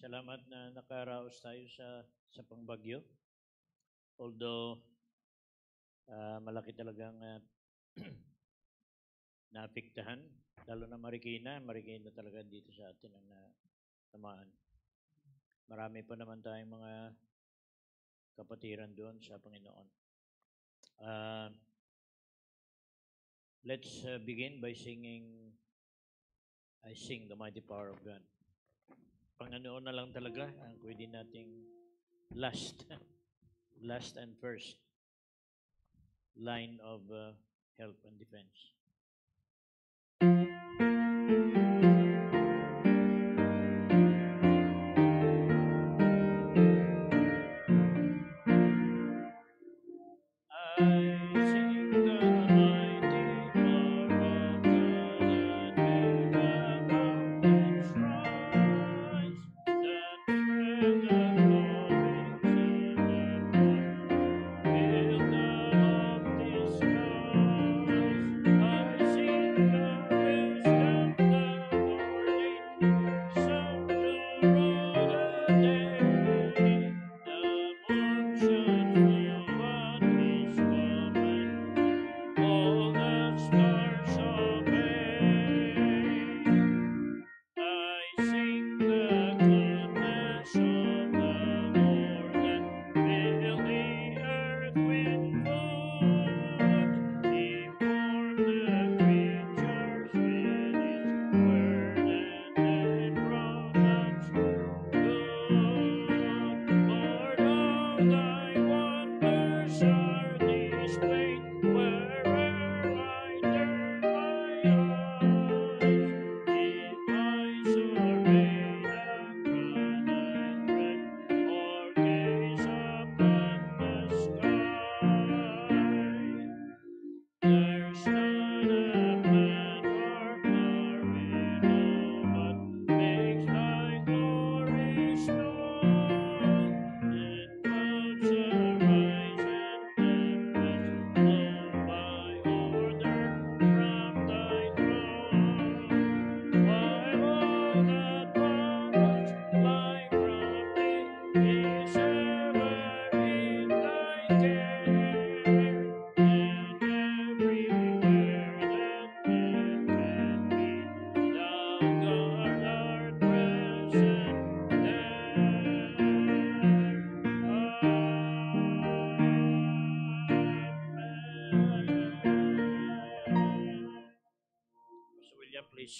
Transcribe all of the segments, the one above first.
Salamat na nakaraos tayo sa, sa pangbagyo. Although, uh, malaki talagang uh, ah, naapiktahan, lalo na Marikina. Marikina talaga dito sa atin ang natamaan. Ah, Marami pa naman tayong mga kapatiran doon sa Panginoon. Uh, let's uh, begin by singing, I sing the mighty power of God. Panginoon na lang talaga ang pwede nating last, last and first line of uh, help and defense.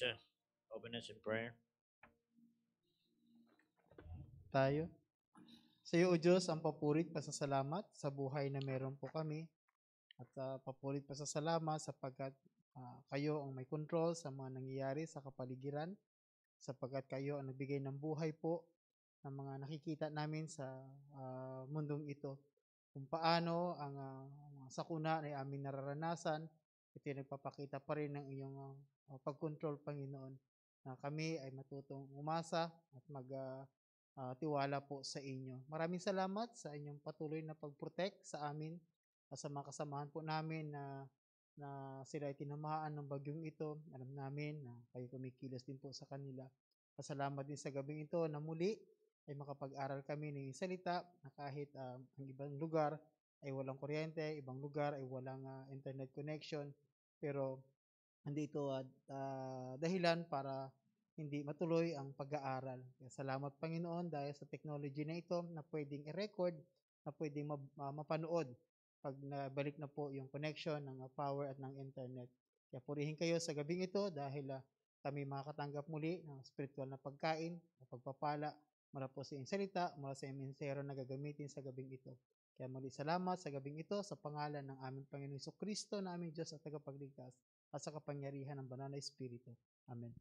please uh, open us in prayer? Tayo. Sa iyo, O Diyos, ang papurit pasasalamat sa buhay na meron po kami at uh, papurit pasasalamat sapagkat uh, kayo ang may control sa mga nangyayari sa kapaligiran sapagkat kayo ang nagbigay ng buhay po ng mga nakikita namin sa uh, mundong ito. Kung paano ang uh, sakuna ay aming nararanasan ito yung nagpapakita pa rin ng iyong uh, ah, pagkontrol, Panginoon, na kami ay matutong umasa at mag uh, uh, po sa inyo. Maraming salamat sa inyong patuloy na pag-protect sa amin, uh, sa mga kasamahan po namin na na sila ay tinamaan ng bagyong ito. Alam namin na kayo kumikilos din po sa kanila. Pasalamat din sa gabing ito na muli ay makapag-aral kami ng salita na kahit uh, ang ibang lugar ay walang kuryente, ibang lugar ay walang uh, internet connection, pero hindi ito uh, uh, dahilan para hindi matuloy ang pag-aaral. Kaya salamat Panginoon dahil sa technology na ito na pwedeng i-record, na pwedeng ma- uh, mapanood pag nabalik na po yung connection ng uh, power at ng internet. Kaya purihin kayo sa gabing ito dahil uh, kami makakatanggap muli ng spiritual na pagkain, na pagpapala mula po sa inyong salita, mula sa inyong na gagamitin sa gabing ito. Kaya muli salamat sa gabing ito sa pangalan ng aming Panginoon Iso Kristo na aming Diyos at tagapagligtas at sa kapangyarihan ng Banal na Espiritu. Amen.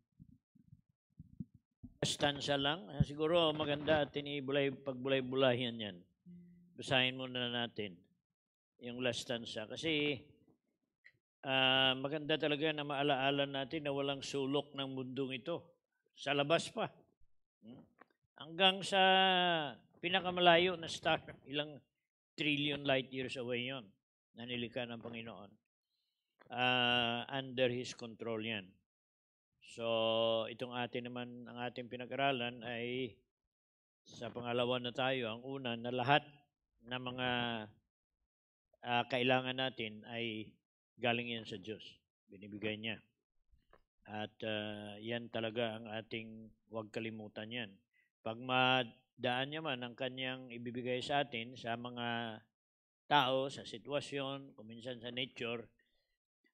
Stansya lang. Siguro maganda at tinibulay, pagbulay-bulayan yan. Basahin muna natin yung last stanza. Kasi uh, maganda talaga na maalaala natin na walang sulok ng mundong ito. Sa labas pa. Hmm? Hanggang sa pinakamalayo na star, ilang trillion light years away yon nanilika ng Panginoon. Uh, under His control yan. So, itong atin naman, ang ating pinag-aralan ay sa pangalawa na tayo, ang una na lahat ng mga uh, kailangan natin ay galing yan sa Diyos. Binibigay niya. At uh, yan talaga ang ating huwag kalimutan yan. Pag ma daan niya man ang kanyang ibibigay sa atin sa mga tao, sa sitwasyon, kuminsan sa nature,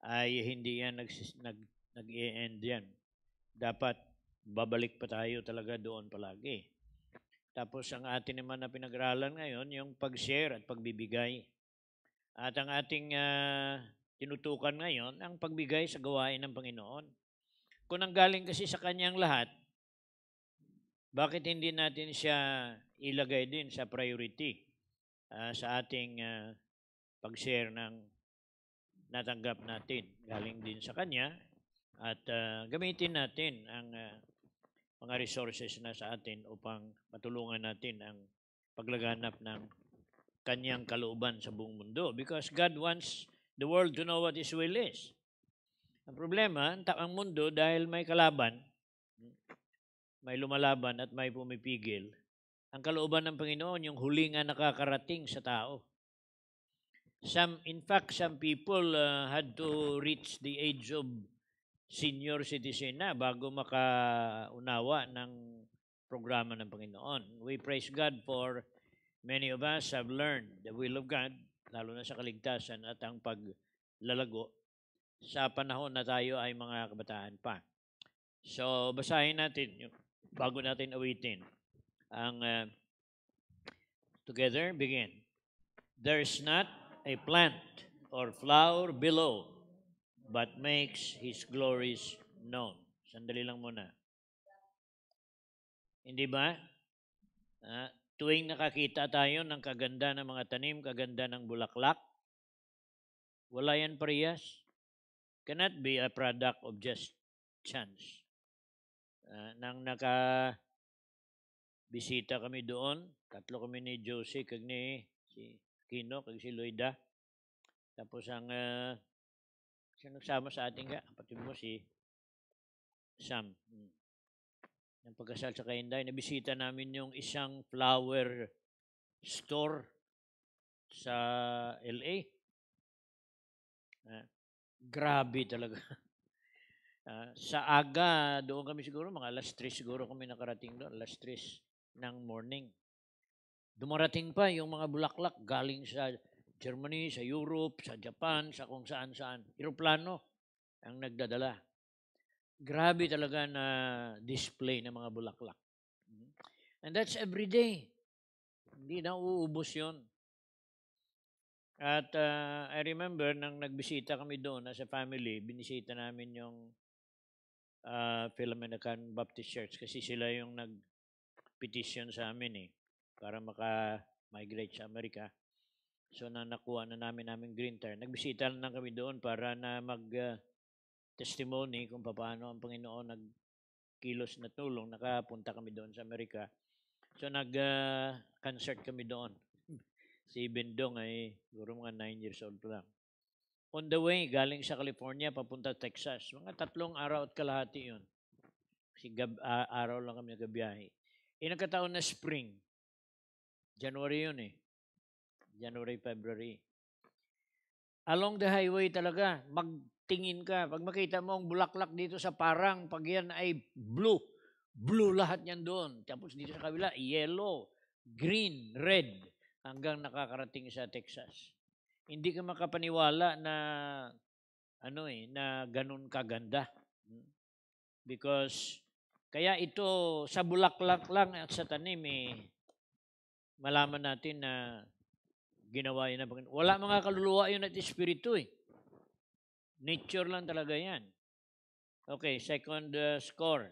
ay hindi yan nagsis, nag, nag-e-end yan. Dapat babalik pa tayo talaga doon palagi. Tapos ang atin naman na pinag-aralan ngayon, yung pag-share at pagbibigay. At ang ating uh, tinutukan ngayon, ang pagbigay sa gawain ng Panginoon. Kung ang galing kasi sa kanyang lahat, bakit hindi natin siya ilagay din sa priority uh, sa ating uh, pag-share ng natanggap natin galing din sa Kanya at uh, gamitin natin ang uh, mga resources na sa atin upang matulungan natin ang paglaganap ng Kanyang kalooban sa buong mundo because God wants the world to know what His will is. Ang problema, ang mundo dahil may kalaban, may lumalaban at may pumipigil, ang kalooban ng Panginoon yung huli nga nakakarating sa tao. Some, in fact, some people uh, had to reach the age of senior citizen na bago makaunawa ng programa ng Panginoon. We praise God for many of us have learned the will of God, lalo na sa kaligtasan at ang paglalago sa panahon na tayo ay mga kabataan pa. So, basahin natin yung bago natin awitin ang uh, together begin there is not a plant or flower below but makes his glories known sandali lang muna hindi ba uh, tuwing nakakita tayo ng kaganda ng mga tanim kaganda ng bulaklak wala yan priyas cannot be a product of just chance Ah, nang naka bisita kami doon, tatlo kami ni Josie, kag ni si Kino, kag si Loida. Tapos ang uh, siya nagsama sa ating ka, pati mo si Sam. Hmm. Ang pagkasal sa Kainday, nabisita namin yung isang flower store sa LA. Uh, ah, grabe talaga. Uh, sa aga, doon kami siguro, mga alas 3 siguro kami nakarating doon, alas 3 ng morning. Dumarating pa yung mga bulaklak galing sa Germany, sa Europe, sa Japan, sa kung saan-saan. Aeroplano ang nagdadala. Grabe talaga na display ng mga bulaklak. Mm-hmm. And that's every day. Hindi na uubos yon. At uh, I remember nang nagbisita kami doon as a family, binisita namin yung uh, ah, Philomenican Baptist Church kasi sila yung nag-petition sa amin eh para maka-migrate sa Amerika. So na nakuha na namin namin green card. Nagbisita na kami doon para na mag uh, testimony kung paano ang Panginoon nagkilos na tulong. Nakapunta kami doon sa Amerika. So nag-concert uh, kami doon. si Bendong ay siguro mga 9 years old pa lang on the way, galing sa California, papunta Texas. Mga tatlong araw at kalahati yun. Kasi gab, uh, araw lang kami nagabiyahe. Eh, nagkataon na spring. January yun eh. January, February. Along the highway talaga, magtingin ka. Pag makita mo ang bulaklak dito sa parang, pag yan ay blue, blue lahat yan doon. Tapos dito sa kabila, yellow, green, red, hanggang nakakarating sa Texas hindi ka makapaniwala na ano eh, na ganun kaganda. Because, kaya ito sa bulaklak lang at sa tanim eh, malaman natin na ginawa yun ng Wala mga kaluluwa yun at espiritu eh. Nature lang talaga yan. Okay, second uh, score.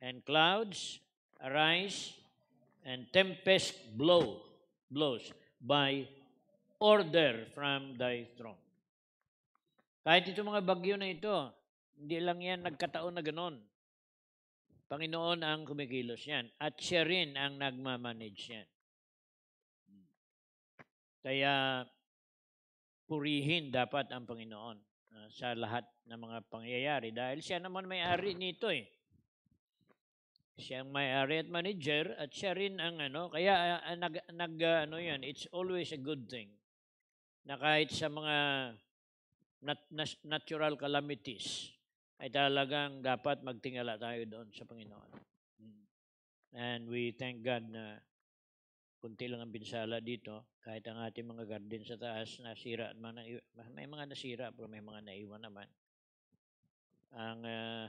And clouds arise and tempest blow, blows by order from thy throne. Kahit itong mga bagyo na ito, hindi lang yan nagkataon na ganon. Panginoon ang kumikilos yan. At siya rin ang nagmamanage yan. Kaya, purihin dapat ang Panginoon uh, sa lahat ng mga pangyayari. Dahil siya naman may-ari nito eh. Siya ang may-ari at manager at siya rin ang ano. Kaya, uh, nag, nag uh, ano yan, it's always a good thing na kahit sa mga nat- natural calamities ay talagang dapat magtingala tayo doon sa Panginoon. Hmm. And we thank God na kunti lang ang binsala dito, kahit ang ating mga garden sa taas nasira, at may mga nasira pero may mga naiwan naman. Ang uh,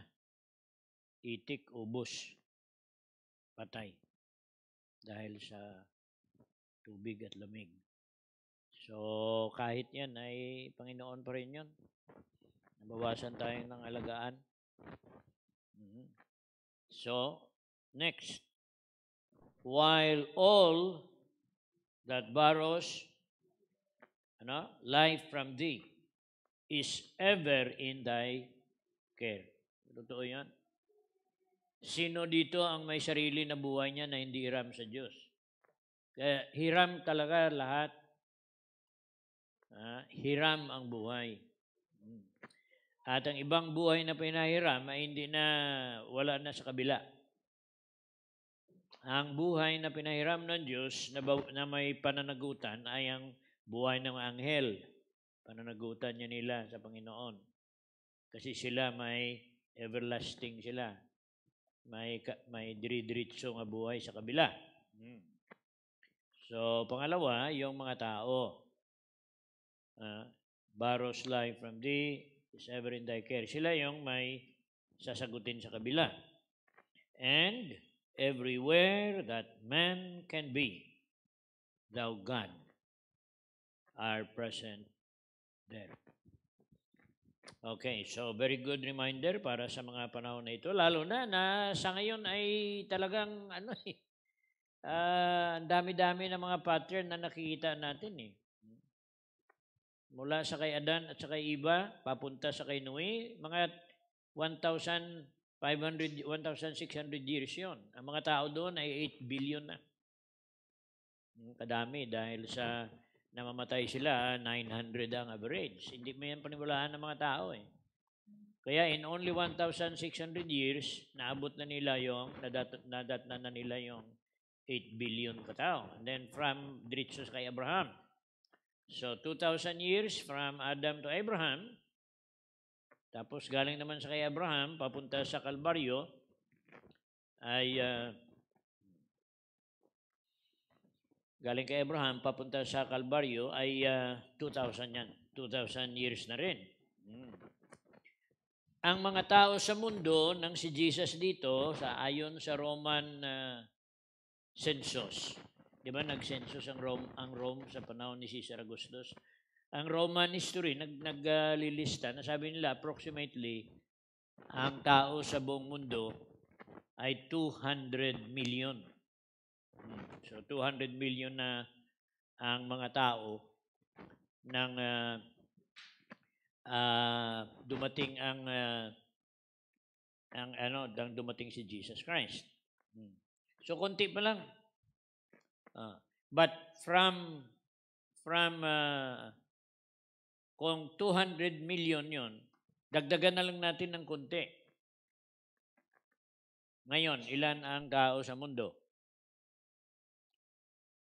itik, ubos, patay dahil sa tubig at lamig. So, kahit yan ay Panginoon pa rin yun. Nabawasan tayo ng alagaan. Mm-hmm. So, next. While all that borrows ano, life from thee is ever in thy care. Totoo yan. Sino dito ang may sarili na buhay niya na hindi hiram sa Diyos? Kaya hiram talaga lahat Ah, hiram ang buhay. Hmm. At ang ibang buhay na pinahiram ay hindi na wala na sa kabila. Ang buhay na pinahiram ng Diyos na, na may pananagutan ay ang buhay ng anghel. Pananagutan niya nila sa Panginoon. Kasi sila may everlasting sila. May, may diridiritso nga buhay sa kabila. Hmm. So, pangalawa, yung mga tao uh, borrows life from thee, is ever in thy care. Sila yung may sasagutin sa kabila. And everywhere that man can be, thou God are present there. Okay, so very good reminder para sa mga panahon na ito, lalo na na sa ngayon ay talagang ano eh, uh, dami-dami ng mga pattern na nakikita natin eh. Mula sa kay Adan at sa kay Iba, papunta sa kay Nui, mga 1,500, 1,600 years yon. Ang mga tao doon ay 8 billion na. Hmm, kadami dahil sa namamatay sila, 900 ang average. Hindi mo yan panimulaan ng mga tao eh. Kaya in only 1,600 years, naabot na nila yung, nadat, nadat na, na nila yung 8 billion katao. And then from diretso kay Abraham, So, 2,000 years from Adam to Abraham. Tapos galing naman sa kay Abraham, papunta sa Kalbaryo, ay uh, galing kay Abraham, papunta sa Kalbaryo, ay uh, ah, 2,000 yan. 2,000 years na rin. Hmm. Ang mga tao sa mundo ng si Jesus dito, sa ayon sa Roman uh, census, Di ba nag-census ang Rome, ang Rome sa panahon ni Caesar Augustus? Ang Roman history, nag, naglilista uh, na nila approximately ang tao sa buong mundo ay 200 million. Hmm. So 200 million na ang mga tao nang uh, uh, dumating ang uh, ang ano, nang dumating si Jesus Christ. Hmm. So konti pa lang Uh, but from from uh, kung 200 million yon, dagdagan na lang natin ng konti. Ngayon, ilan ang tao sa mundo?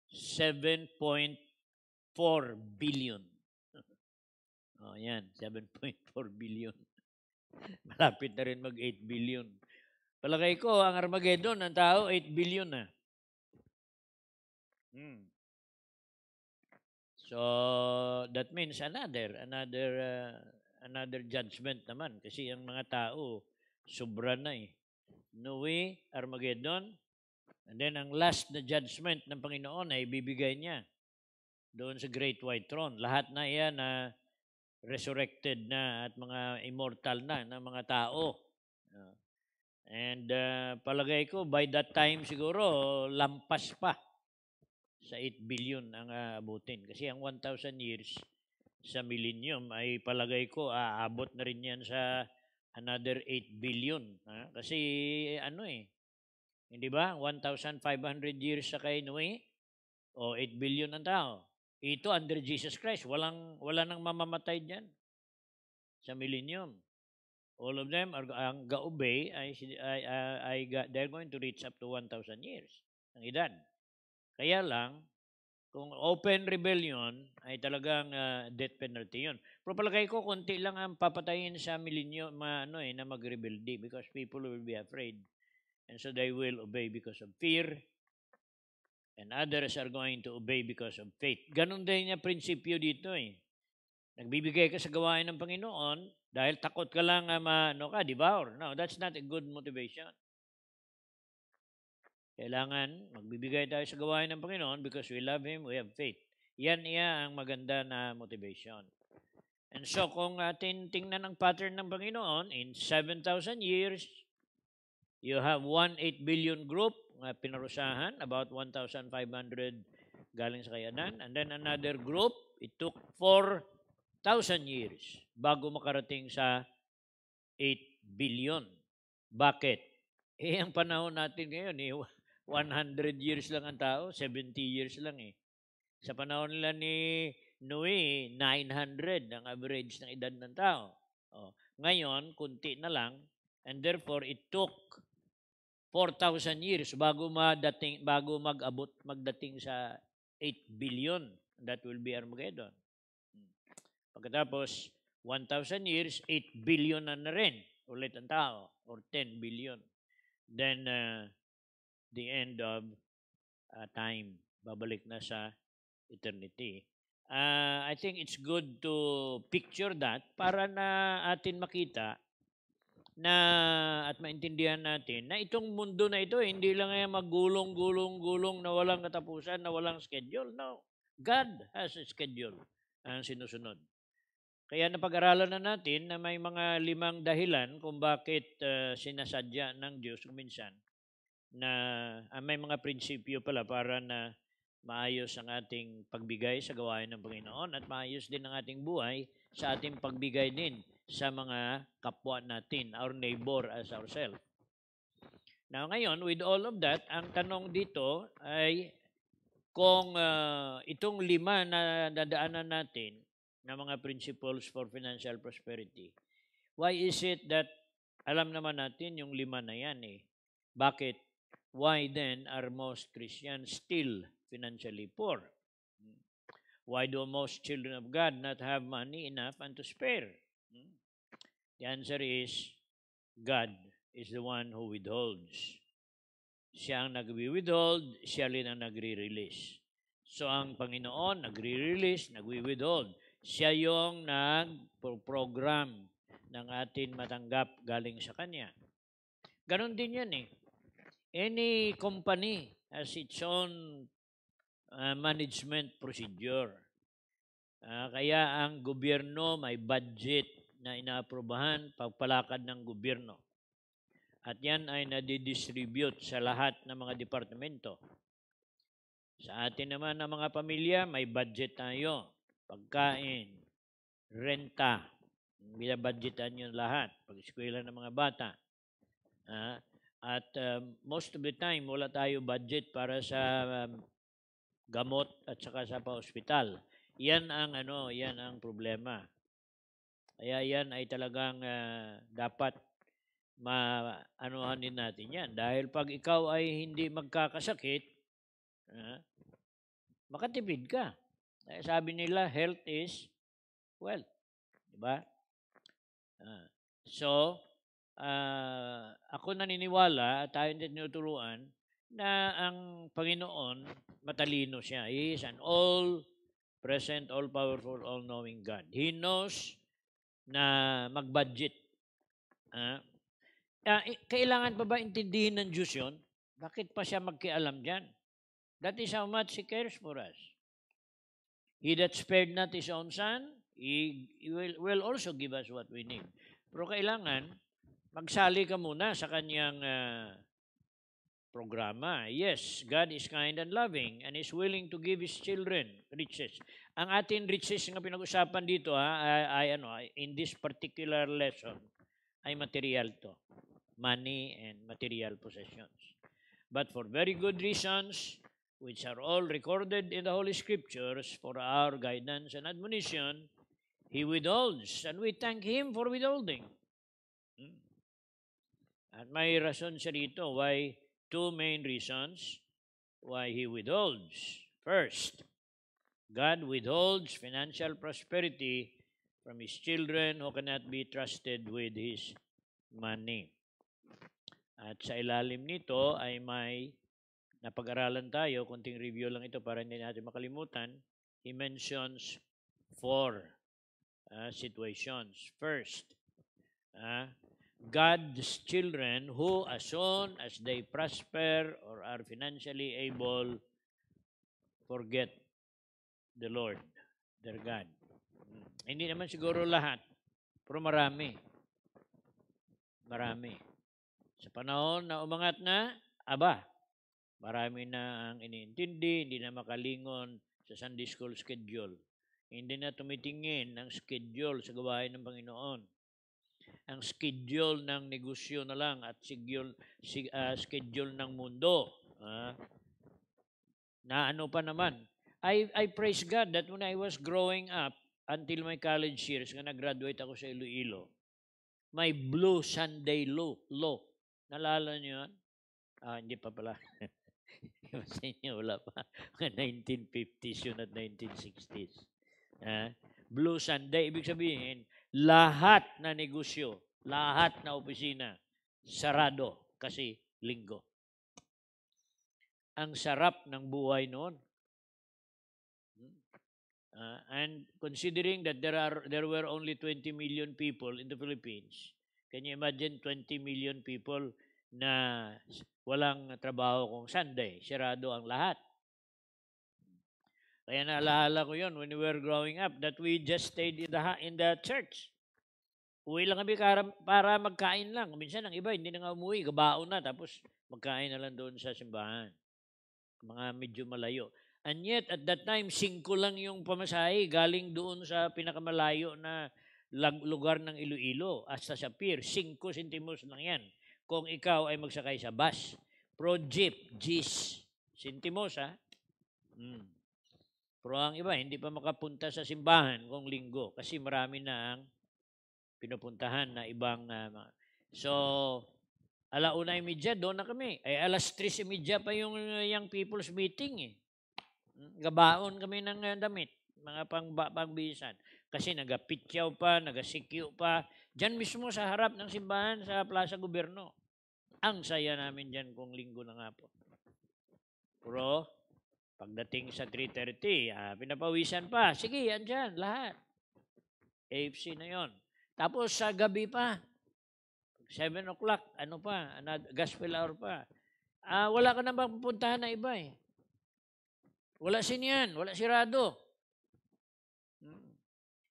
7.4 billion. oh, yan, 7.4 billion. Malapit na rin mag 8 billion. Palagay ko, ang Armageddon, ang tao, 8 billion na. Mm. So that means another another uh, another judgment naman kasi ang mga tao sobra na eh. Noe, Armageddon, and then ang last na judgment ng Panginoon ay bibigay niya doon sa Great White Throne. Lahat na iyan na uh, resurrected na at mga immortal na ng mga tao. Ah, and uh, palagay ko by that time siguro lampas pa sa 8 billion ang aabutin. Kasi ang 1,000 years sa millennium ay palagay ko aabot na rin yan sa another 8 billion. Ha? Kasi ano eh, hindi ba? 1,500 years sa kay Noe o 8 billion ang tao. Ito under Jesus Christ. Walang, wala nang mamamatay dyan sa millennium. All of them are ang gaube ay, ay, ay, ay they're going to reach up to 1,000 years ang edad. Kaya lang, kung open rebellion ay talagang uh, death penalty yun. Pero palagay ko, konti lang ang papatayin sa milinyo ma, ano, eh, na mag magrebelde because people will be afraid. And so they will obey because of fear. And others are going to obey because of faith. Ganon din yung prinsipyo dito eh. Nagbibigay ka sa gawain ng Panginoon dahil takot ka lang uh, ah, ma, ano ka, devour. No, that's not a good motivation. Kailangan magbibigay tayo sa gawain ng Panginoon because we love Him, we have faith. Yan iya ang maganda na motivation. And so kung atin ah, tingnan ang pattern ng Panginoon, in 7,000 years, you have 18 billion group na pinarusahan, about 1,500 galing sa kayanan. And then another group, it took 4,000 years bago makarating sa 8 billion. Bakit? Eh, ang panahon natin ngayon, eh, 100 years lang ang tao, 70 years lang eh. Sa panahon nila ni Noe, 900 ang average ng edad ng tao. Oh. Ngayon, kunti na lang. And therefore, it took 4,000 years bago madating bago mag-abot magdating sa 8 billion that will be Armageddon. Hmm. Pagkatapos 1,000 years, 8 billion na, na rin ulit ang tao or 10 billion. Then uh, the end of uh, time. Babalik na sa eternity. Uh, I think it's good to picture that para na atin makita na at maintindihan natin na itong mundo na ito eh, hindi lang ay eh, magulong-gulong-gulong na walang katapusan, na walang schedule. No. God has a schedule ang sinusunod. Kaya napag-aralan na natin na may mga limang dahilan kung bakit uh, sinasadya ng Diyos minsan na ah, may mga prinsipyo pala para na maayos ang ating pagbigay sa gawain ng Panginoon at maayos din ang ating buhay sa ating pagbigay din sa mga kapwa natin, our neighbor as ourselves. Now ngayon, with all of that, ang tanong dito ay kung ah, itong lima na dadaanan natin na mga principles for financial prosperity, why is it that alam naman natin yung lima na yan eh. Bakit Why then are most Christians still financially poor? Hmm. Why do most children of God not have money enough and to spare? Hmm. The answer is, God is the one who withholds. Siya ang nagwi-withhold, siya rin ang nagre-release. So ang Panginoon nagre-release, nagwi-withhold. Siya yung nag-program ng atin matanggap galing sa Kanya. Ganon din yan eh. Any company has its own uh, management procedure. Uh, kaya ang gobyerno may budget na inaaprobahan pagpalakad ng gobyerno. At yan ay nadidistribute sa lahat ng mga departamento. Sa atin naman ng mga pamilya, may budget tayo. Pagkain, renta, binabudgetan yun lahat. Pag-eskwela ng mga bata. Ah, at um, most of the time, wala tayo budget para sa um, gamot at saka sa pa-hospital. Yan ang ano, yan ang problema. Kaya yan ay talagang uh, dapat maanuhan din natin yan. Dahil pag ikaw ay hindi magkakasakit, uh, makatipid ka. Eh, sabi nila, health is wealth. Diba? Uh, so, uh, ako naniniwala, at tayo din tinuturuan, na ang Panginoon, matalino siya. He is an all-present, all-powerful, all-knowing God. He knows na mag-budget. Uh, uh, kailangan pa ba intindihin ng Diyos yun? Bakit pa siya magkialam dyan? That is how much He cares for us. He that spared not His own Son, He will, will also give us what we need. Pero kailangan, magsali ka muna sa kanyang uh, programa. Yes, God is kind and loving and is willing to give His children riches. Ang ating riches na pinag-usapan dito, ha, ah, ay, ay ano, in this particular lesson, ay material to. Money and material possessions. But for very good reasons, which are all recorded in the Holy Scriptures for our guidance and admonition, He withholds, and we thank Him for withholding. At may rason siya dito why two main reasons why he withholds. First, God withholds financial prosperity from his children who cannot be trusted with his money. At sa ilalim nito ay may napag-aralan tayo, konting review lang ito para hindi natin makalimutan. He mentions four uh, situations. First, uh, God's children who, as soon as they prosper or are financially able, forget the Lord, their God. Hmm. Hindi naman siguro lahat, pero marami. Marami. Sa panahon na umangat na, aba, marami na ang iniintindi, hindi na makalingon sa Sunday school schedule. Hindi na tumitingin ng schedule sa gawain ng Panginoon ang schedule ng negosyo na lang at schedule, uh, ah, schedule ng mundo. Uh, na ano pa naman. I, I praise God that when I was growing up, until my college years, nga nag-graduate ako sa Iloilo, my Blue Sunday Law. law. Nalala niyo yun? Ah, hindi pa pala. kasi inyo, wala pa. 1950s yun at 1960s. Ah, Blue Sunday, ibig sabihin, lahat na negosyo, lahat na opisina, sarado kasi linggo. Ang sarap ng buhay noon. Uh, and considering that there are there were only 20 million people in the Philippines, can you imagine 20 million people na walang trabaho kung Sunday, sarado ang lahat. Kaya naalala ko yon when we were growing up that we just stayed in the, in the church. Uwi lang kami para, para magkain lang. Minsan ang iba, hindi na nga umuwi. Gabaon na, tapos magkain na lang doon sa simbahan. Mga medyo malayo. And yet, at that time, singko lang yung pamasahe galing doon sa pinakamalayo na lugar ng Iloilo, hasta sa pier. Singko sentimos lang yan. Kung ikaw ay magsakay sa bus. Pro jeep, gis. Sentimos, ha? Hmm. Pero ang iba, hindi pa makapunta sa simbahan kung linggo kasi marami na ang pinupuntahan na ibang uh, ah, mga. So, alauna yung media, doon na kami. Ay, alas 3 yung media pa yung ah, young people's meeting eh. Hmm, gabaon kami ng uh, damit, mga pang, pangbisan. Kasi nagapityaw pa, nagasikyo pa. Diyan mismo sa harap ng simbahan sa Plaza Gobyerno. Ang saya namin diyan kung linggo na nga po. Pero, Pagdating sa 3.30, ah, pinapawisan pa. Sige, yan dyan, lahat. AFC na yon. Tapos sa gabi pa, 7 o'clock, ano pa, gospel hour pa. Ah, wala ka na bang pupuntahan na iba eh. Wala si sinyan, wala sirado. Hmm.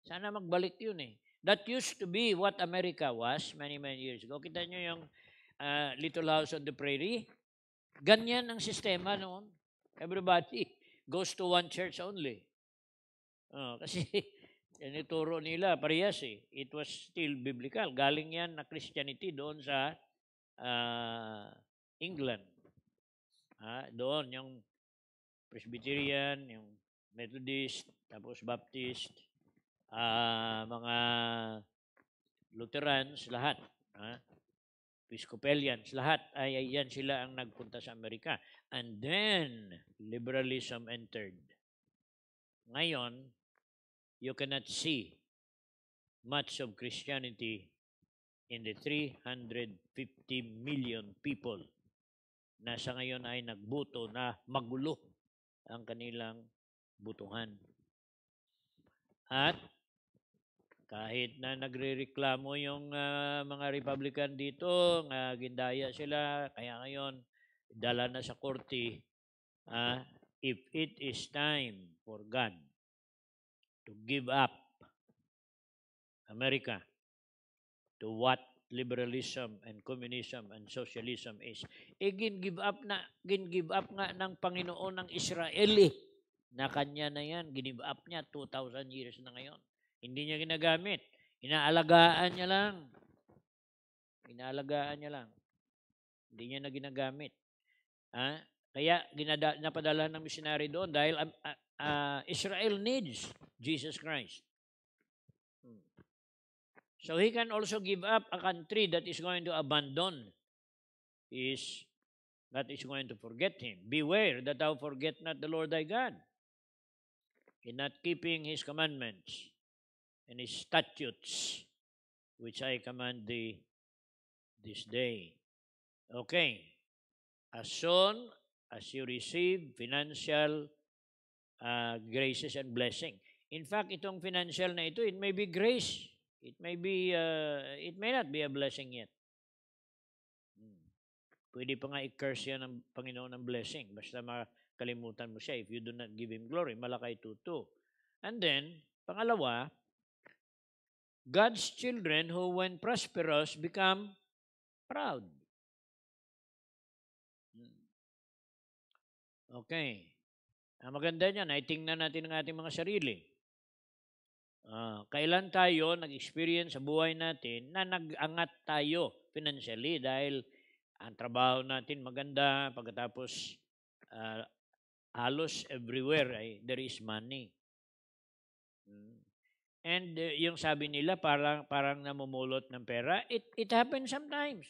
Sana magbalik yun eh. That used to be what America was many, many years ago. Kita nyo yung uh, Little House on the Prairie? Ganyan ang sistema noon. Everybody goes to one church only. Oh, kasi yan tinuturo nila, parehas eh. It was still biblical. Galing yan na Christianity doon sa uh, England. Ha? Doon yung Presbyterian, yung Methodist, tapos Baptist, uh, mga Lutherans, lahat. Ha? Episcopalians, lahat, ay, ay yan sila ang nagpunta sa Amerika. And then, liberalism entered. Ngayon, you cannot see much of Christianity in the 350 million people na sa ngayon ay nagbuto na magulo ang kanilang butuhan. At kahit na nagrereklamo yung uh, mga Republican dito, uh, gindaya sila, kaya ngayon, dala na sa korte, uh, if it is time for God to give up America to what liberalism and communism and socialism is. E eh, gin-give up na, gin-give up nga ng Panginoon ng Israeli na kanya na yan, give up niya 2,000 years na ngayon. Hindi niya ginagamit. Inaalagaan niya lang. Inaalagaan niya lang. Hindi niya na ginagamit. Ha? Kaya ginada, napadala ng missionary doon dahil uh, uh, Israel needs Jesus Christ. Hmm. So he can also give up a country that is going to abandon is that is going to forget him. Beware that thou forget not the Lord thy God in not keeping his commandments and his statutes which I command thee this day. Okay. As soon as you receive financial uh, graces and blessing. In fact, itong financial na ito, it may be grace. It may be, uh, it may not be a blessing yet. Hmm. Pwede pa nga i-curse yan ng Panginoon ng blessing. Basta makalimutan mo siya if you do not give Him glory. Malakay 2.2. And then, pangalawa, God's children who, when prosperous, become proud. Hmm. Okay. Ang maganda niyan ay natin ang ating mga sarili. Uh, kailan tayo nag-experience sa buhay natin na nag-angat tayo financially dahil ang trabaho natin maganda pagkatapos uh, halos everywhere ay there is money. And uh, yung sabi nila parang parang namumulot ng pera, it it happens sometimes.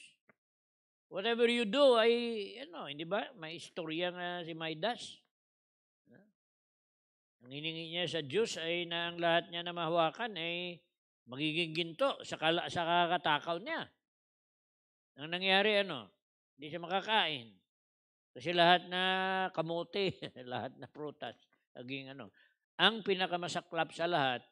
Whatever you do, ay know, hindi ba? May istorya nga si Midas. Ano? Ang hiningi niya sa Diyos ay na ang lahat niya na mahawakan ay magiging ginto sa, kala, sa kakatakaw niya. Ang nangyari ano, hindi siya makakain. Kasi lahat na kamote, lahat na prutas, naging ano. Ang pinakamasaklap sa lahat,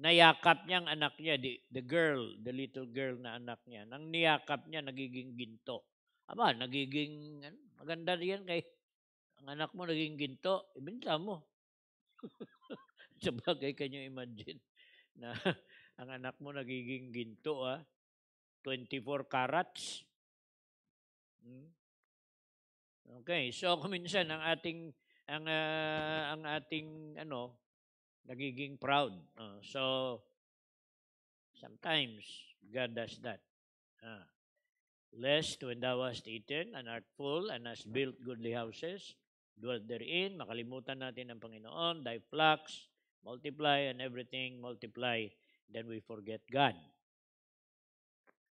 nayakap niya ang anak niya, the, the girl, the little girl na anak niya. Nang niyakap niya, nagiging ginto. Aba, nagiging, ano, maganda yan kay, ang anak mo naging ginto, ibinta mo. Sa bagay, can you imagine na ang anak mo nagiging ginto, ha? Ah. 24 carats. Hmm? Okay, so minsan ang ating ang uh, ang ating ano nagiging proud. Uh, so, sometimes God does that. Uh, ah. Lest when thou hast eaten and art full and hast built goodly houses, dwell therein, makalimutan natin ang Panginoon, thy flocks, multiply and everything multiply, then we forget God.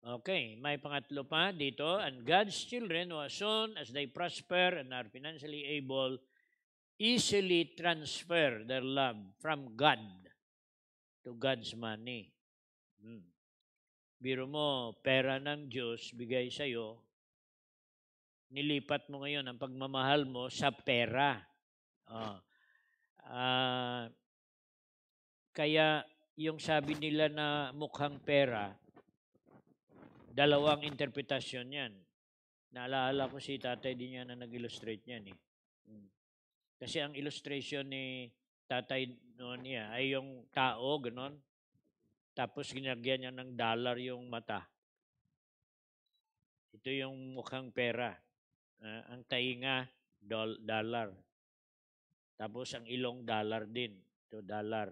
Okay, may pangatlo pa dito, and God's children, who as soon as they prosper and are financially able, easily transfer their love from God to God's money. Hmm. Biro mo, pera ng Diyos bigay sa'yo, nilipat mo ngayon ang pagmamahal mo sa pera. Oh. Uh, kaya yung sabi nila na mukhang pera, dalawang interpretasyon yan. Naalala ko si tatay din yan na nag-illustrate niyan eh. Hmm. Kasi ang illustration ni tatay noon niya ay yung tao, ganun. Tapos ginagyan niya ng dollar yung mata. Ito yung mukhang pera. Uh, ang tainga, dol- dollar. Tapos ang ilong, dollar din. Ito, dollar.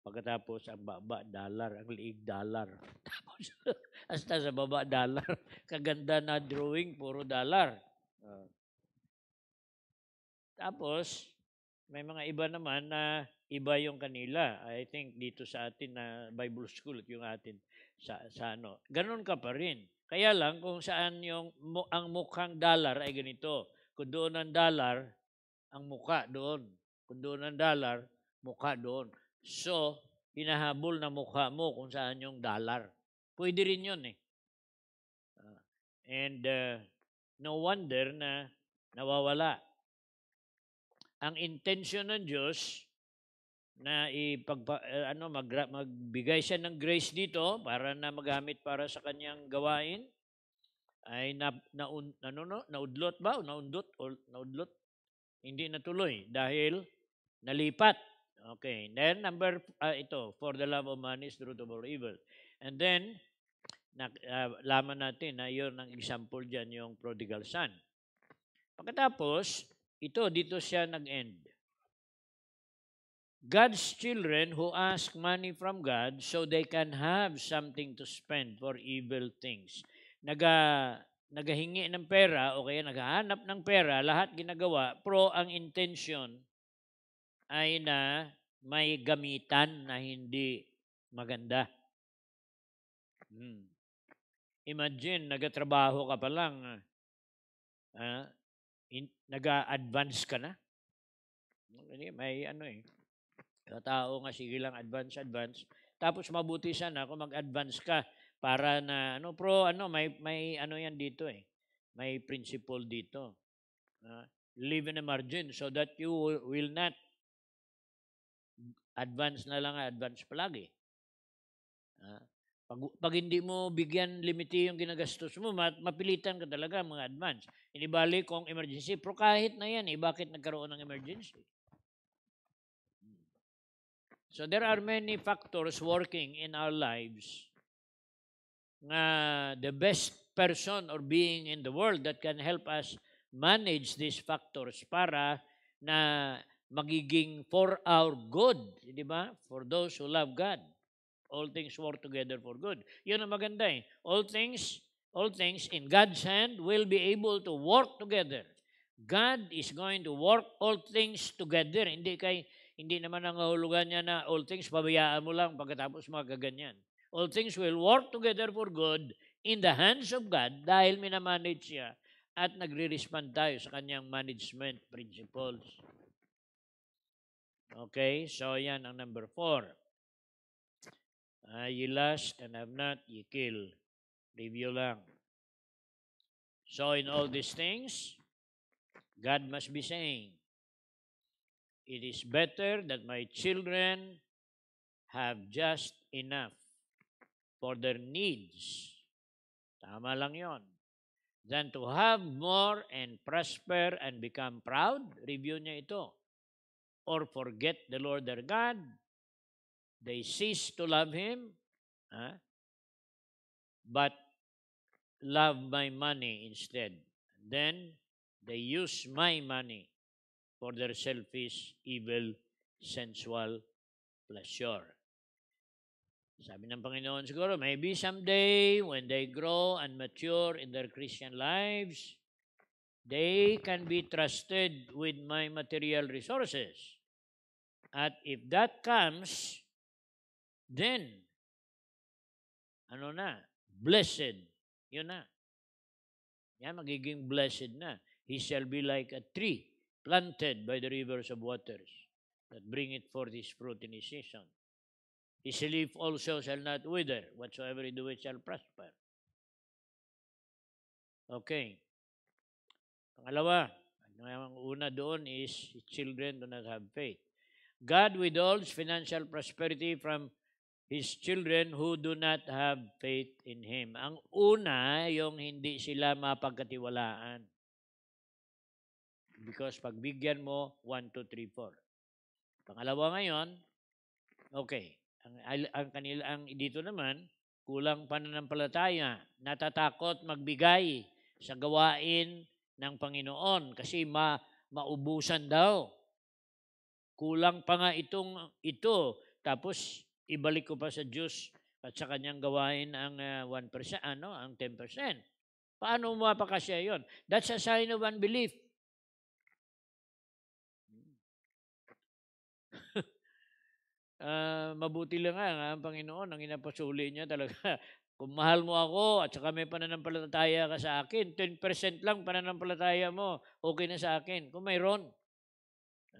Pagkatapos, ang baba, dollar. Ang liig, dollar. Tapos, hasta sa baba, dollar. Kaganda na drawing, puro dollar. Uh, tapos, may mga iba naman na iba yung kanila. I think dito sa atin na Bible school yung atin sa, sa ano. Ganun ka pa rin. Kaya lang kung saan yung ang mukhang dollar ay ganito. Kung doon ang dollar, ang mukha doon. Kung doon ang dollar, mukha doon. So, hinahabol na mukha mo kung saan yung dollar. Pwede rin yun eh. Ah, and uh, no wonder na nawawala ang intention ng Diyos na ipagpa, eh, ano mag, magbigay siya ng grace dito para na magamit para sa kanyang gawain ay na, na ano no naudlot ba naundot o naudlot hindi natuloy dahil nalipat okay then number uh, ito for the love of money is the root of all evil and then na, uh, ah, laman natin na yun ang example diyan yung prodigal son pagkatapos ito, dito siya nag-end. God's children who ask money from God so they can have something to spend for evil things. Naga, nagahingi ng pera o kaya naghahanap ng pera, lahat ginagawa, pro ang intention ay na may gamitan na hindi maganda. Hmm. Imagine, nagatrabaho ka pa lang. Ah, ah nag-advance ka na. May ano eh. Tao nga, sige lang, advance, advance. Tapos mabuti sana kung mag-advance ka para na, ano, pro, ano, may, may ano yan dito eh. May principle dito. Uh, live in a margin so that you will not advance na lang, advance palagi. Uh, pag, pag hindi mo bigyan limiti yung ginagastos mo, mapilitan ka talaga mga advance. Inibali kung emergency, pero kahit na yan, eh, bakit nagkaroon ng emergency? So there are many factors working in our lives na the best person or being in the world that can help us manage these factors para na magiging for our good, di ba? For those who love God. All things work together for good. Yun ang maganda eh. All things, all things in God's hand will be able to work together. God is going to work all things together. Hindi kay hindi naman ang hulugan niya na all things pabayaan mo lang pagkatapos magaganyan. All things will work together for good in the hands of God dahil minamanage siya at nagre-respond tayo sa kanyang management principles. Okay, so yan ang number four. Uh, you lust and have not, you kill. Review lang. So in all these things, God must be saying, It is better that my children have just enough for their needs. Tama lang yon. Than to have more and prosper and become proud. Review niya ito. Or forget the Lord their God They ceased to love him, huh? Ah, but love my money instead. Then they use my money for their selfish, evil, sensual pleasure. Sabi ng Panginoon siguro, maybe someday when they grow and mature in their Christian lives, they can be trusted with my material resources. At if that comes, Then, ano na, blessed. Yun na. Yan, magiging blessed na. He shall be like a tree planted by the rivers of waters that bring it forth his fruit in his season. His leaf also shall not wither, whatsoever he doeth shall prosper. Okay. Pangalawa, ang ano una doon is children do not have faith. God withholds financial prosperity from His children who do not have faith in Him. Ang una, yung hindi sila mapagkatiwalaan. Because pagbigyan mo, 1, 2, 3, 4. Pangalawa ngayon, okay. Ang, ang, kanila, ang dito naman, kulang pananampalataya, natatakot magbigay sa gawain ng Panginoon kasi ma, maubusan daw. Kulang pa nga itong ito. Tapos ibalik ko pa sa Diyos at sa kanyang gawain ang uh, ah, 1%, ano, ang 10%. Paano mapakasya yon? That's a sign of unbelief. uh, mabuti lang nga ah, ang Panginoon, ang inapasuli niya talaga. Kung mahal mo ako at saka may pananampalataya ka sa akin, 10% lang pananampalataya mo, okay na sa akin. Kung mayroon,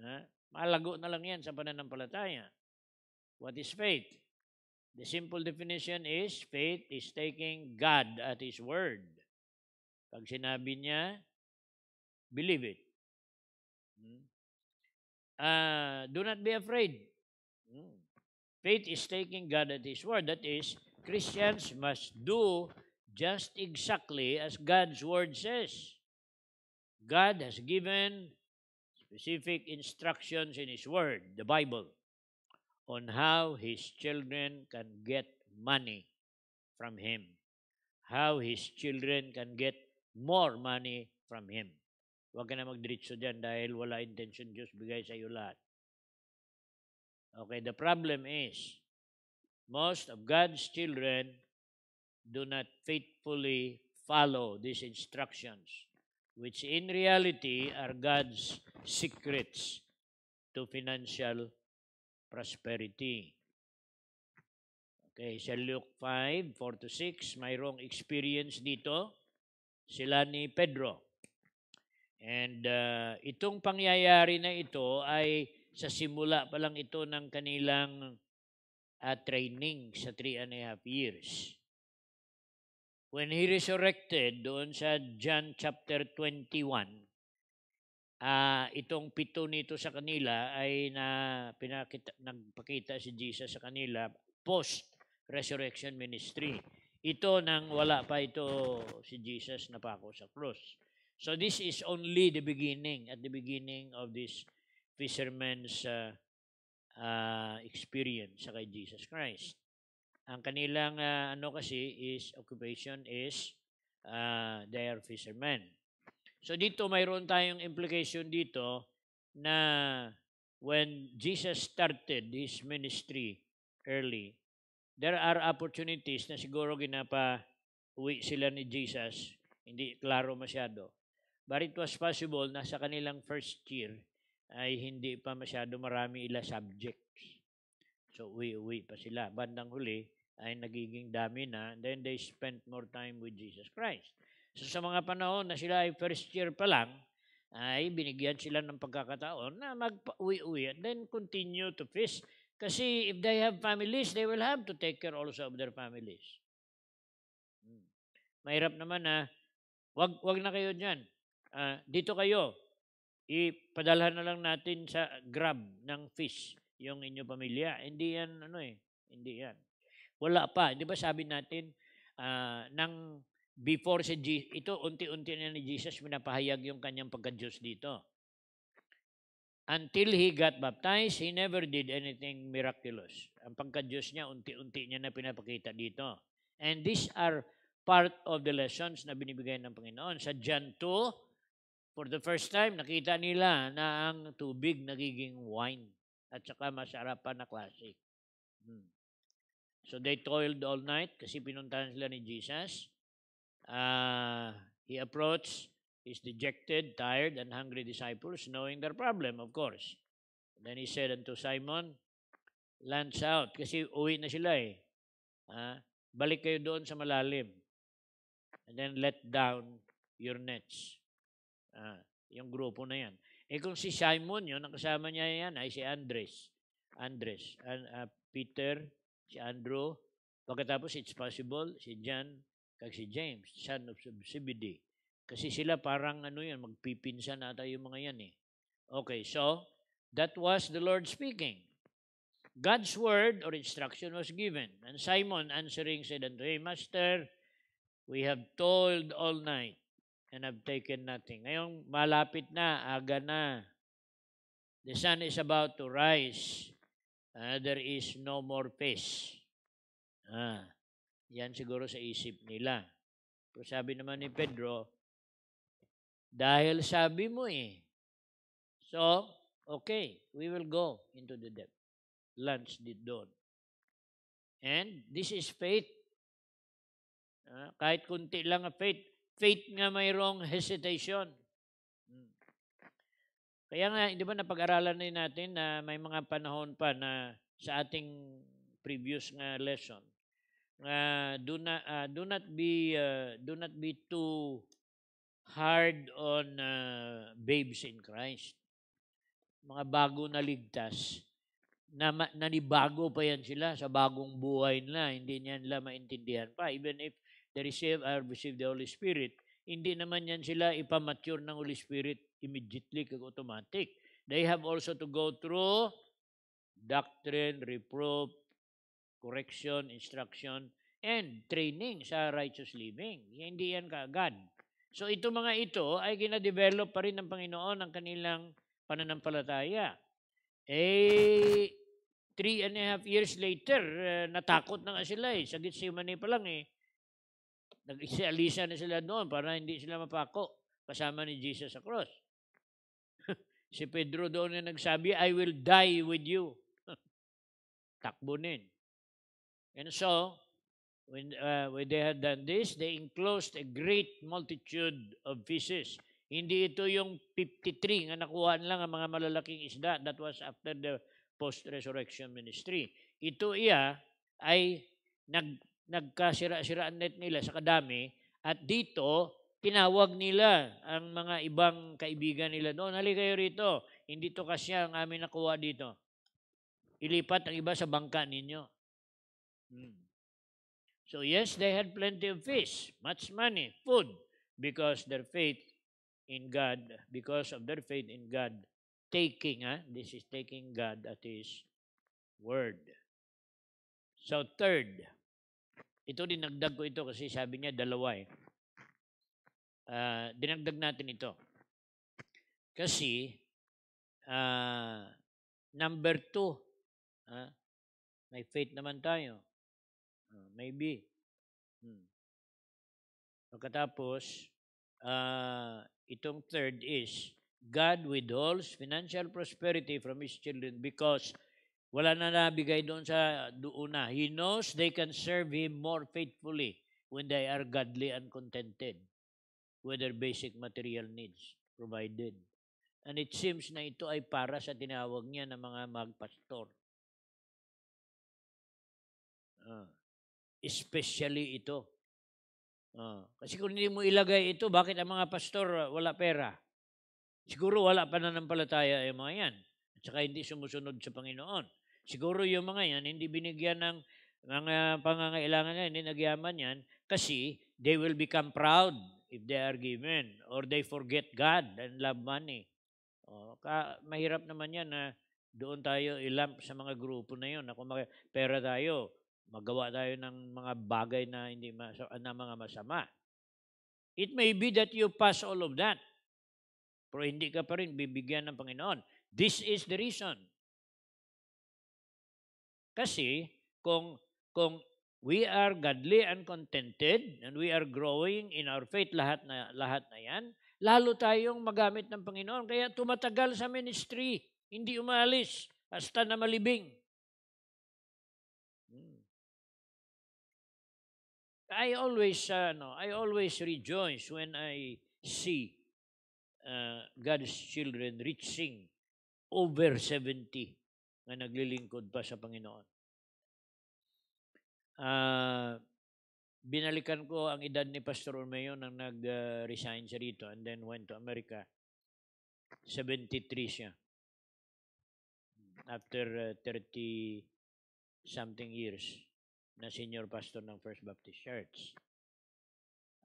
ha? malago na lang yan sa pananampalataya. What is faith? The simple definition is, faith is taking God at His word. Pag sinabi niya, believe it. Hmm? Uh, do not be afraid. Hmm? Faith is taking God at His word. That is, Christians must do just exactly as God's word says. God has given specific instructions in His word, the Bible on how his children can get money from him, how his children can get more money from him. Huwag ka na magdiritso dyan dahil wala intention Diyos bigay sa iyo lahat. Okay, the problem is, most of God's children do not faithfully follow these instructions, which in reality are God's secrets to financial prosperity. Okay, sa Luke 5, 4 to 6, mayroong experience dito sila ni Pedro. And uh, itong pangyayari na ito ay sa simula pa lang ito ng kanilang uh, training sa three and a half years. When he resurrected doon sa John chapter 21, uh, itong pito nito sa kanila ay na pinakita, nagpakita si Jesus sa kanila post-resurrection ministry. Ito nang wala pa ito si Jesus na pako sa cross. So this is only the beginning, at the beginning of this fisherman's uh, uh, experience sa kay Jesus Christ. Ang kanilang uh, ano kasi is occupation is uh, they are fishermen. So dito mayroon tayong implication dito na when Jesus started his ministry early, there are opportunities na siguro ginapa uwi sila ni Jesus. Hindi klaro masyado. But it was possible na sa kanilang first year ay hindi pa masyado marami ila subjects. So uwi-uwi pa sila. Bandang huli ay nagiging dami na. then they spent more time with Jesus Christ. So sa mga panahon na sila ay first year pa lang, ay binigyan sila ng pagkakataon na magpa-uwi-uwi and then continue to fish. Kasi if they have families, they will have to take care also of their families. Hmm. Mahirap naman na, ah. wag, wag na kayo dyan. Uh, dito kayo, ipadalhan na lang natin sa grab ng fish yung inyo pamilya. Hindi yan, ano eh, hindi yan. Wala pa. Di ba sabi natin, uh, ng Before si Jesus, ito unti-unti na ni Jesus minapahayag yung kanyang pagka-Diyos dito. Until he got baptized, he never did anything miraculous. Ang pagka-Diyos niya, unti-unti niya na pinapakita dito. And these are part of the lessons na binibigay ng Panginoon. Sa John 2, for the first time, nakita nila na ang tubig nagiging wine at saka masarap pa na classic. Hmm. So they toiled all night kasi pinuntahan sila ni Jesus uh, he approached his dejected, tired, and hungry disciples, knowing their problem, of course. And Then he said unto Simon, Lunch out, kasi uwi na sila eh. Uh, balik kayo doon sa malalim. And then let down your nets. Uh, yung grupo na yan. Eh kung si Simon yun, ang kasama niya yan ay si Andres. Andres, uh, uh, Peter, si Andrew, pagkatapos it's possible, si John, kasi James, son of Zebedee. Kasi sila parang ano yan, magpipinsan nata yung mga yan eh. Okay, so that was the Lord speaking. God's word or instruction was given. And Simon answering said unto him, Master, we have toiled all night and have taken nothing. Ngayon, malapit na, aga na. The sun is about to rise. Uh, there is no more fish. Ah. Yan siguro sa isip nila. Pero sabi naman ni Pedro, dahil sabi mo eh. So, okay, we will go into the depth. Lunch did dawn. And this is faith. Uh, kahit kunti lang ang faith. Faith nga mayroong hesitation. Hmm. Kaya nga, di ba napag-aralan natin na may mga panahon pa na sa ating previous nga lesson uh, do not uh, ah, do not be uh, do not be too hard on uh, babes in Christ. Mga bago na ligtas, na nanibago pa yan sila sa bagong buhay nila, hindi niyan la maintindihan pa. Even if they receive or receive the Holy Spirit, hindi naman yan sila ipamature ng Holy Spirit immediately, kag automatic. They have also to go through doctrine, reproof, correction, instruction, and training sa righteous living. Hindi yan kaagad. So ito mga ito ay ginadevelop pa rin ng Panginoon ang kanilang pananampalataya. Eh, three and a half years later, uh, natakot na nga sila eh. Sa Gitsimani pa lang eh. Nag-alisa na sila doon para hindi sila mapako kasama ni Jesus sa cross. si Pedro doon na nagsabi, I will die with you. Takbo nin. And so, when, uh, when they had done this, they enclosed a great multitude of fishes. Hindi ito yung 53 na nakuha lang ang mga malalaking isda. That was after the post-resurrection ministry. Ito iya ay nag, nagkasira-siraan net nila sa kadami at dito tinawag nila ang mga ibang kaibigan nila doon. Halika kayo rito. Hindi to kasi ang amin nakuha dito. Ilipat ang iba sa bangka ninyo. Hmm. So, yes, they had plenty of fish, much money, food, because their faith in God, because of their faith in God, taking, huh? Ah, this is taking God at His word. So, third, ito dinagdag ko ito kasi sabi niya dalawa eh. Uh, dinagdag natin ito. Kasi, uh, number two, uh, may faith naman tayo. Mm, maybe. Hmm. Pagkatapos, uh, itong third is, God withholds financial prosperity from His children because wala na nabigay doon sa duuna. He knows they can serve Him more faithfully when they are godly and contented with their basic material needs provided. And it seems na ito ay para sa tinawag niya ng mga magpastor. Uh. Especially ito. Uh, kasi kung hindi mo ilagay ito, bakit ang mga pastor ah, wala pera? Siguro wala pa pananampalataya ay mga yan. At saka hindi sumusunod sa Panginoon. Siguro yung mga yan, hindi binigyan ng mga pangangailangan niya, hindi nagyaman yan, kasi they will become proud if they are given or they forget God and love money. Oh, ka, mahirap naman yan na doon tayo ilamp sa mga grupo na yon na kung pera tayo, magawa tayo ng mga bagay na hindi masa- na mga masama. It may be that you pass all of that. Pero hindi ka pa rin bibigyan ng Panginoon. This is the reason. Kasi kung kung we are godly and contented and we are growing in our faith lahat na lahat na 'yan, lalo tayong magamit ng Panginoon kaya tumatagal sa ministry, hindi umalis hasta na malibing. I always uh, no, I always rejoice when I see uh, God's children reaching over 70 na naglilingkod pa sa Panginoon. Uh, binalikan ko ang edad ni Pastor Romeo nang nag-resign uh, siya rito and then went to America. 73 siya. After uh, 30 something years na senior pastor ng First Baptist Church.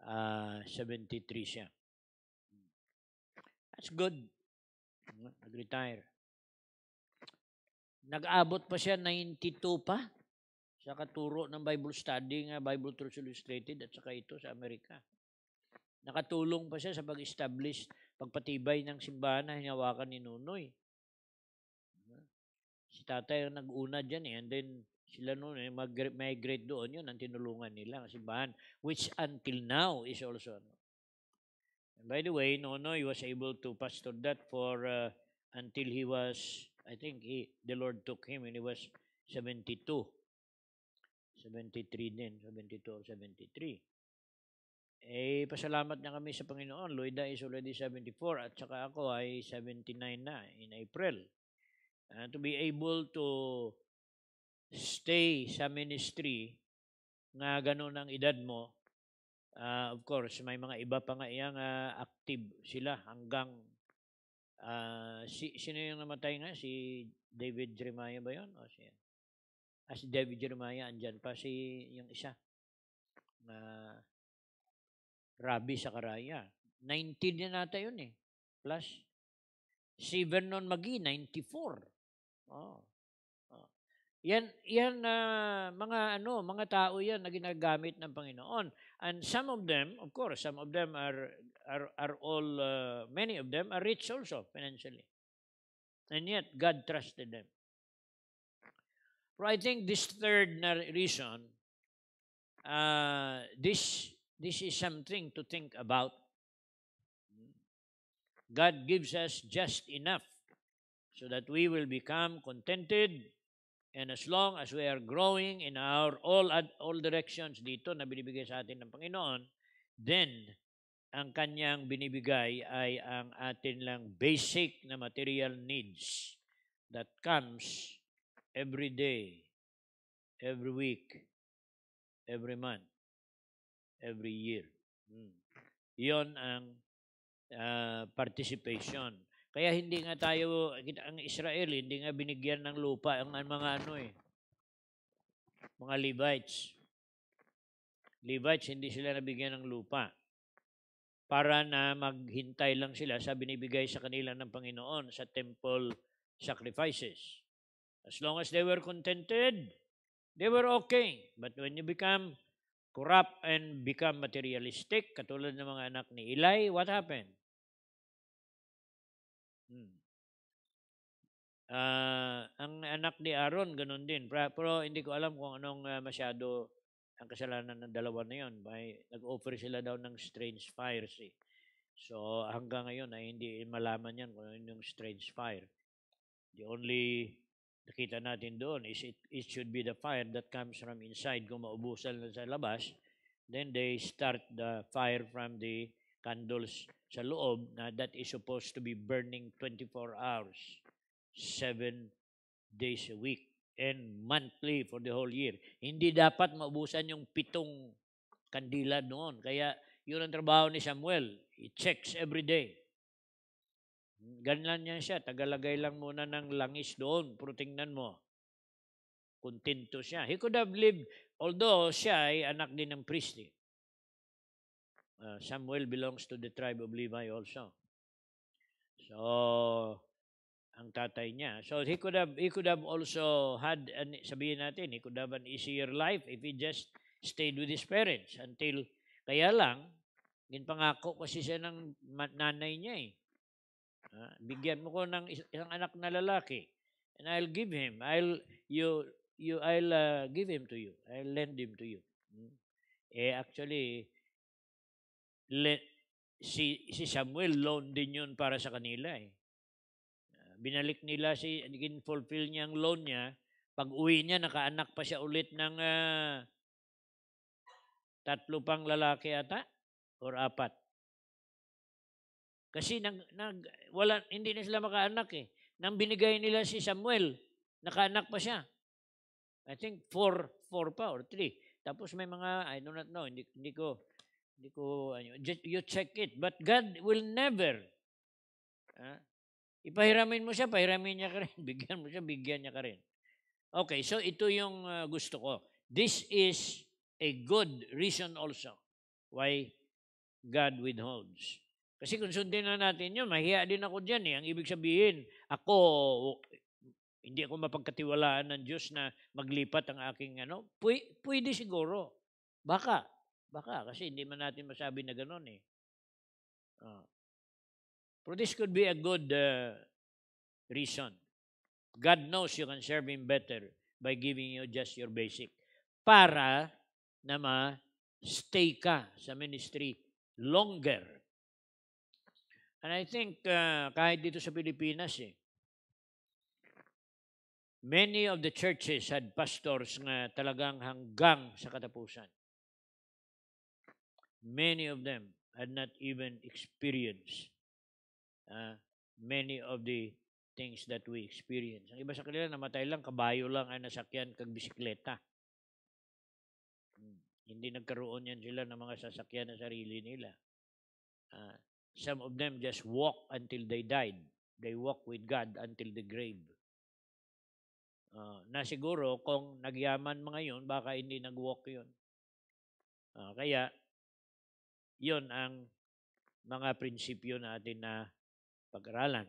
Uh, ah, 73 siya. That's good. Hmm, nag-retire. Nag-abot pa siya 92 pa sa katuro ng Bible study nga Bible Truth Illustrated at saka ito sa Amerika. Nakatulong pa siya sa pag-establish, pagpatibay ng simbahan na hinawakan ni Nunoy. Hmm, si tatay ang nag-una dyan eh. And then, sila noon eh, mag-migrate doon, yun ang tinulungan nila ang simbahan, which until now is also ano. And by the way, Nonoy was able to pastor that for uh, until he was, I think he, the Lord took him when he was 72. 73 din, 72 or 73. Eh, pasalamat na kami sa Panginoon. Loida is already 74 at saka ako ay 79 na in April. Uh, to be able to stay sa ministry nga ganun ang edad mo, uh, of course, may mga iba pa nga iyang uh, active sila hanggang uh, si, sino yung namatay nga? Si David Jeremiah ba yun? O siya? Ah, si David Jeremiah, andyan pa si yung isa na uh, sa Sakaraya. 19 na nata yun eh. Plus, si Vernon Magi, 94. Oh. Yan, yan uh, mga ano, mga tao yan na ginagamit ng Panginoon. And some of them, of course, some of them are are, are all uh, many of them are rich also financially. And yet God trusted them. But I think this third reason, uh, this this is something to think about. God gives us just enough so that we will become contented And as long as we are growing in our all ad, all directions dito na binibigay sa atin ng Panginoon, then ang kanyang binibigay ay ang atin lang basic na material needs that comes every day, every week, every month, every year. Hmm. Yon ang uh, participation kaya hindi nga tayo, ang Israel, hindi nga binigyan ng lupa ang, ang mga ano eh, mga Levites. Levites, hindi sila nabigyan ng lupa para na maghintay lang sila sa binibigay sa kanila ng Panginoon sa temple sacrifices. As long as they were contented, they were okay. But when you become corrupt and become materialistic, katulad ng mga anak ni Eli, what happened? Uh, ang anak ni Aaron, ganun din. Pero, hindi ko alam kung anong uh, masyado ang kasalanan ng dalawa na yun. May, nag-offer sila daw ng strange fire. Si. Eh. So hanggang ngayon ay hindi malaman yan kung ano yung strange fire. The only nakita natin doon is it, it should be the fire that comes from inside. Kung maubusan na sa labas, then they start the fire from the candles sa loob na that is supposed to be burning 24 hours, 7 days a week, and monthly for the whole year. Hindi dapat maubusan yung pitong kandila noon. Kaya yun ang trabaho ni Samuel. He checks every day. Ganlan niya siya. Tagalagay lang muna ng langis doon. Pero tingnan mo. Kontento siya. He could have lived, although siya ay anak din ng priest. Eh. Ah, Samuel belongs to the tribe of Levi also. So, ang tatay niya. So, he could have, he could have also had, an, sabihin natin, he could have an easier life if he just stayed with his parents until, kaya lang, ginpangako kasi siya ng nanay niya eh. Uh, bigyan mo ko ng isang anak na lalaki and I'll give him, I'll, you, you, I'll uh, give him to you. I'll lend him to you. Hmm? Eh, actually, le, si, si Samuel loan din yun para sa kanila eh. Ah, binalik nila si, fulfill niya ang loan niya. Pag uwi niya, nakaanak pa siya ulit ng uh, tatlo pang lalaki ata or apat. Kasi nang, nag, wala, hindi na sila makaanak eh. Nang binigay nila si Samuel, nakaanak pa siya. I think four, four pa or three. Tapos may mga, I do not know, hindi, hindi ko, hindi ko, ano, you check it. But God will never. Ha? Ipahiramin mo siya, pahiramin niya ka rin. Bigyan mo siya, bigyan niya ka rin. Okay, so ito yung uh, gusto ko. This is a good reason also why God withholds. Kasi kung sundin na natin yun, mahiya din ako dyan eh. Ang ibig sabihin, ako, hindi ako mapagkatiwalaan ng Diyos na maglipat ang aking ano. Pwede, pwede siguro. Baka. Baka, kasi hindi man natin masabi na gano'n eh. Uh, ah. but this could be a good uh, reason. God knows you can serve Him better by giving you just your basic. Para na ma-stay ka sa ministry longer. And I think uh, kahit dito sa Pilipinas eh, many of the churches had pastors na talagang hanggang sa katapusan. Many of them had not even experienced uh, many of the things that we experience. Ang iba sa kanila, namatay lang, kabayo lang, ay nasakyan, kag bisikleta. Hmm. Hindi nagkaroon yan sila ng mga sasakyan na sarili nila. Uh, some of them just walk until they died. They walk with God until the grave. Uh, na siguro kung nagyaman mga yun, baka hindi nag-walk yun. Uh, kaya yun ang mga prinsipyo natin na pag-aralan.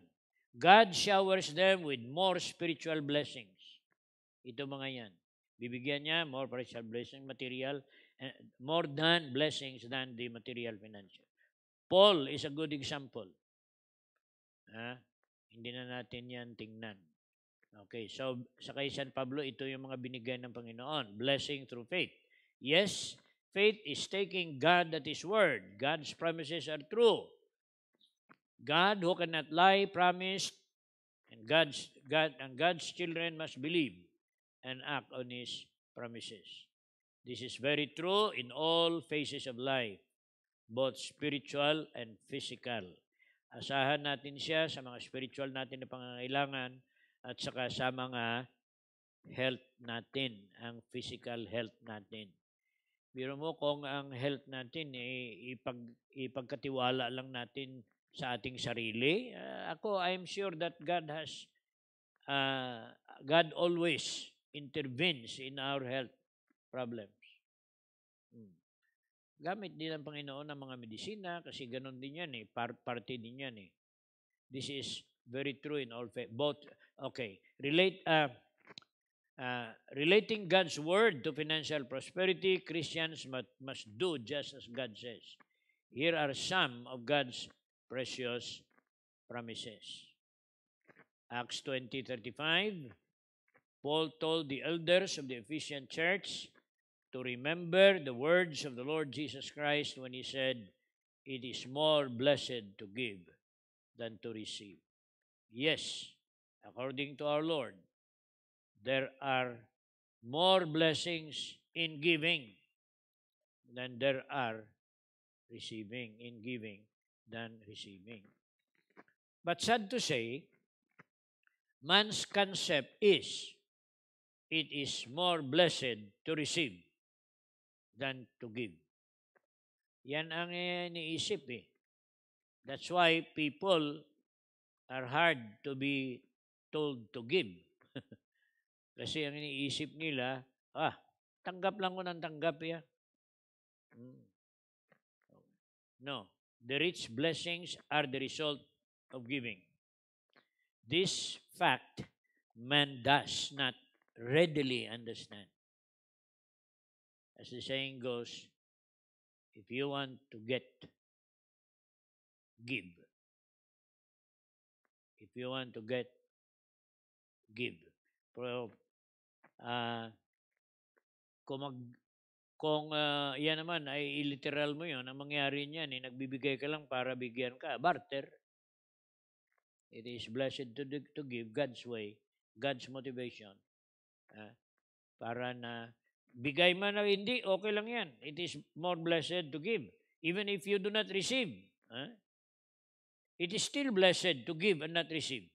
God showers them with more spiritual blessings. Ito mga yan. Bibigyan niya more spiritual blessing material, eh, more than blessings than the material financial. Paul is a good example. Ha? Hindi na natin yan tingnan. Okay, so sa kay San Pablo, ito yung mga binigay ng Panginoon. Blessing through faith. Yes, Faith is taking God at His word. God's promises are true. God who cannot lie promised, and God's God and God's children must believe and act on His promises. This is very true in all phases of life, both spiritual and physical. Asahan natin siya sa mga spiritual natin na pangangailangan at saka sa mga health natin, ang physical health natin. Biro mo kung ang health natin, eh, ipag, ipagkatiwala lang natin sa ating sarili. Uh, ako, I'm sure that God has, uh, God always intervenes in our health problems. Hmm. Gamit din ng Panginoon ang mga medisina kasi ganun din yan eh. Par parte din yan eh. This is very true in all faith. Both, okay, relate, uh, Uh, relating God's word to financial prosperity, Christians must, must do just as God says. Here are some of God's precious promises. Acts 20:35 Paul told the elders of the Ephesian church to remember the words of the Lord Jesus Christ when he said, "It is more blessed to give than to receive." Yes, according to our Lord, there are more blessings in giving than there are receiving, in giving than receiving. But sad to say, man's concept is it is more blessed to receive than to give. Yan ang iniisip eh. That's why people are hard to be told to give kasi ang iniisip nila, ah, tanggap lang ko ng tanggap ya. Hmm. No. The rich blessings are the result of giving. This fact man does not readily understand. As the saying goes, if you want to get, give. If you want to get, give. Pero Ah, kung mag kung ah, yan naman ay literal mo yon ang mangyari niyan eh, nagbibigay ka lang para bigyan ka. Barter. It is blessed to, to give God's way, God's motivation. Ah, para na bigay man o hindi, okay lang yan. It is more blessed to give. Even if you do not receive. Ah, it is still blessed to give and not receive.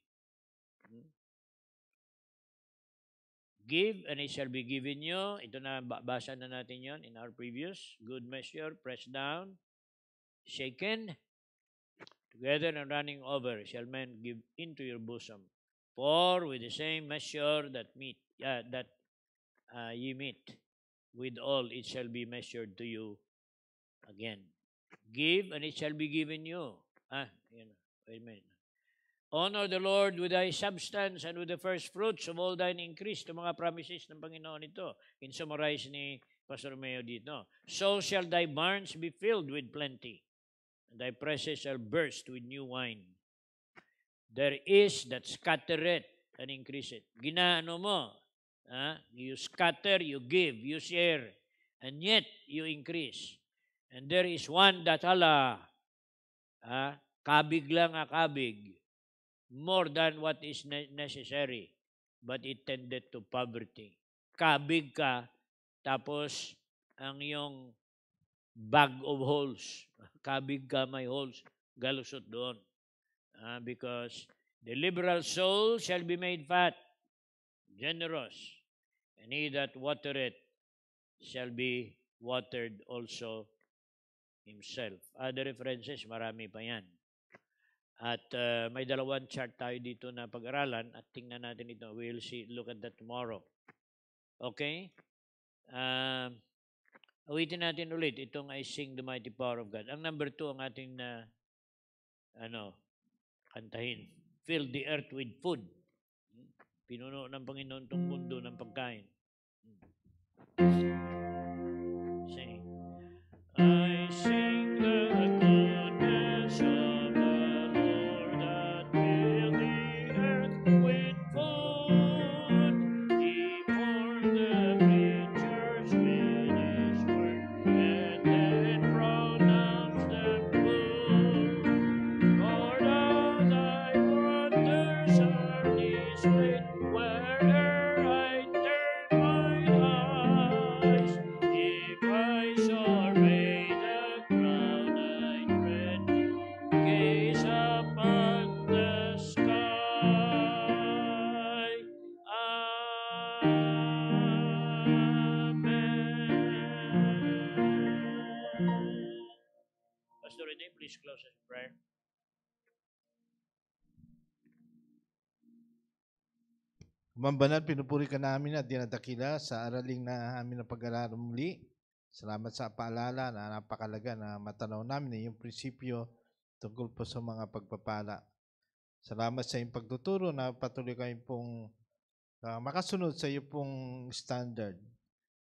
Give and it shall be given you. Ito na, basa na natin yon in our previous. Good measure, pressed down, shaken, together and running over, shall men give into your bosom. For with the same measure that meet, uh, that uh, ye meet, with all it shall be measured to you again. Give and it shall be given you. Ah, yun. Wait a minute. Honor the Lord with thy substance and with the first fruits of all thine increase. Ito mga promises ng Panginoon ito. In summarize ni Pastor Romeo dito. So shall thy barns be filled with plenty, and thy presses shall burst with new wine. There is that scattereth and increase it. Ginaano mo? Ha? You scatter, you give, you share, and yet you increase. And there is one that Allah, ha? kabig lang akabig, more than what is necessary. But it tended to poverty. Kabig ka, tapos ang iyong bag of holes. Kabig ka, may holes. Galusot doon. Uh, because the liberal soul shall be made fat, generous, and he that watereth shall be watered also himself. Other references, marami pa yan. At uh, may dalawang chart tayo dito na pag-aralan at tingnan natin ito. We'll see, look at that tomorrow. Okay? Uh, awitin natin ulit itong I Sing the Mighty Power of God. Ang number two, ang ating na, ah, ano, kantahin. Fill the earth with food. Pinuno ng Panginoon itong mundo ng pagkain. Hmm. Sing. I sing. right? Mambanal, pinupuri ka namin at dinadakila sa araling na amin na pag-aralan muli. Salamat sa paalala na napakalaga na matanaw namin yung prinsipyo tungkol po sa mga pagpapala. Salamat sa iyong pagtuturo na patuloy kayo pong uh, makasunod sa iyo pong standard.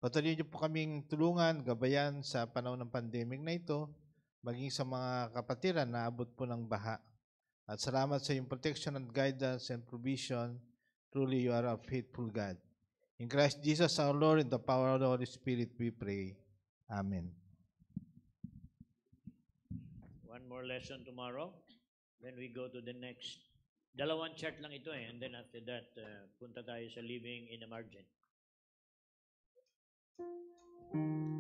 Patuloy niyo po kaming tulungan, gabayan sa panahon ng pandemic na ito maging sa mga kapatiran na abot po ng baha. At salamat sa iyong protection and guidance and provision. Truly, you are a faithful God. In Christ Jesus our Lord, in the power of the Holy Spirit, we pray. Amen. One more lesson tomorrow. Then we go to the next. Dalawang chart lang ito eh. And then after that, uh, punta tayo sa living in a margin. Thank you.